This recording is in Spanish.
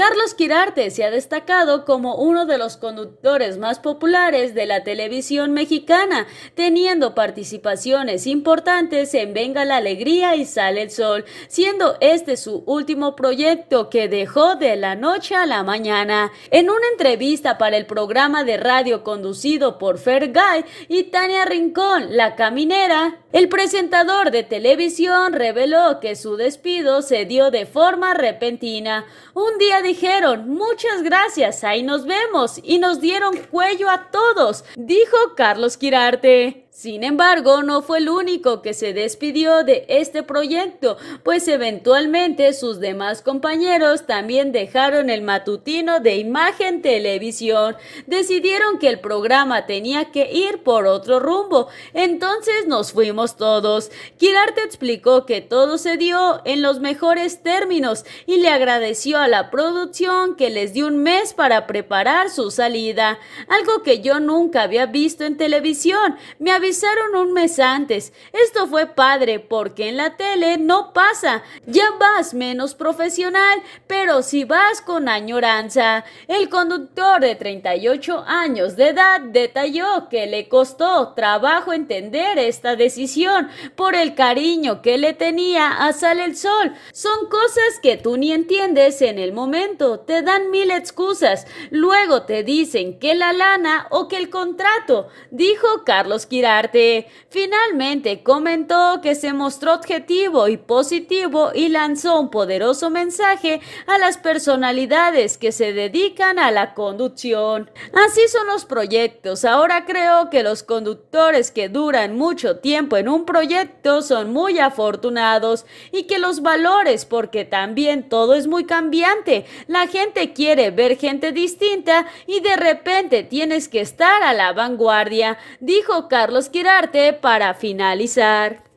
Carlos Quirarte se ha destacado como uno de los conductores más populares de la televisión mexicana, teniendo participaciones importantes en Venga la Alegría y Sale el Sol, siendo este su último proyecto que dejó de la noche a la mañana. En una entrevista para el programa de radio conducido por Fer Guy y Tania Rincón, la caminera, el presentador de televisión reveló que su despido se dio de forma repentina. Un día de dijeron, muchas gracias, ahí nos vemos, y nos dieron cuello a todos, dijo Carlos Quirarte. Sin embargo, no fue el único que se despidió de este proyecto, pues eventualmente sus demás compañeros también dejaron el matutino de imagen televisión. Decidieron que el programa tenía que ir por otro rumbo, entonces nos fuimos todos. Kirarte explicó que todo se dio en los mejores términos y le agradeció a la producción que les dio un mes para preparar su salida, algo que yo nunca había visto en televisión avisaron un mes antes. Esto fue padre porque en la tele no pasa. Ya vas menos profesional, pero si vas con añoranza. El conductor de 38 años de edad detalló que le costó trabajo entender esta decisión por el cariño que le tenía a Sal el Sol. Son cosas que tú ni entiendes en el momento. Te dan mil excusas. Luego te dicen que la lana o que el contrato, dijo Carlos Quiral arte. Finalmente comentó que se mostró objetivo y positivo y lanzó un poderoso mensaje a las personalidades que se dedican a la conducción. Así son los proyectos. Ahora creo que los conductores que duran mucho tiempo en un proyecto son muy afortunados y que los valores porque también todo es muy cambiante. La gente quiere ver gente distinta y de repente tienes que estar a la vanguardia, dijo Carlos quedarte para finalizar.